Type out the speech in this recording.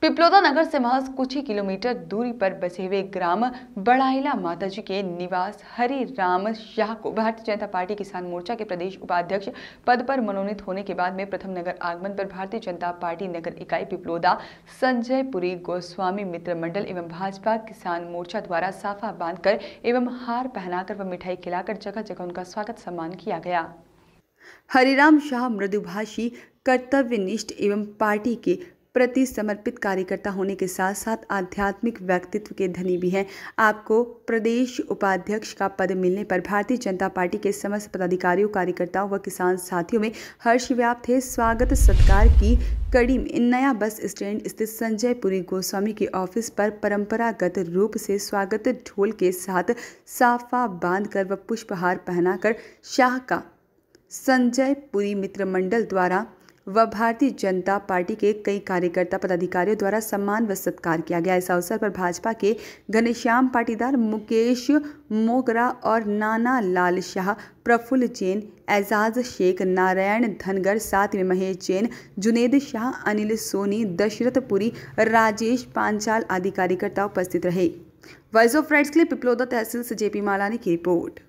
पिपलोदा नगर से महज कुछ ही किलोमीटर दूरी पर बसे हुए ग्राम बड़ाइला माताजी के निवास हरि राम शाह को भारतीय जनता पार्टी किसान मोर्चा के प्रदेश उपाध्यक्ष पद पर मनोनीत होने के बाद में प्रथम नगर आगमन पर भारतीय जनता पार्टी नगर इकाई पिपलोदा संजय पुरी गोस्वामी मित्र मंडल एवं भाजपा किसान मोर्चा द्वारा साफा बांधकर एवं हार पहनाकर व मिठाई खिलाकर जगह जगह उनका स्वागत सम्मान किया गया हरिराम शाह मृदुभाषी कर्तव्यनिष्ठ एवं पार्टी के प्रति समर्पित कार्यकर्ता होने के साथ साथ आध्यात्मिक व्यक्तित्व के धनी भी हैं आपको प्रदेश उपाध्यक्ष का पद मिलने पर भारतीय जनता पार्टी के समस्त पदाधिकारियों कार्यकर्ताओं व किसान साथियों में हर्ष व्याप्त है स्वागत सत्कार की कड़ी में नया बस स्टैंड स्थित संजय पुरी गोस्वामी के ऑफिस पर परंपरागत रूप से स्वागत ढोल के साथ साफा बांधकर व पुष्पहार पहनाकर शाह का संजय पुरी मित्र मंडल द्वारा व भारतीय जनता पार्टी के कई कार्यकर्ता पदाधिकारियों द्वारा सम्मान व सत्कार किया गया इस अवसर पर भाजपा के घनश्याम पाटीदार मुकेश मोगरा और नाना लाल शाह प्रफुल्ल जैन एजाज शेख नारायण धनगर साथ में महेश जैन जुनेद शाह अनिल सोनी दशरथ पुरी राजेश पांचाल आदि कार्यकर्ता उपस्थित रहे वॉइस ऑफ राइट्स के लिए पिपलोदा तहसील से जेपी माला की रिपोर्ट